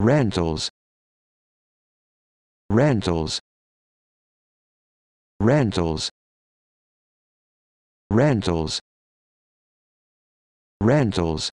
rentals rentals rentals rentals rentals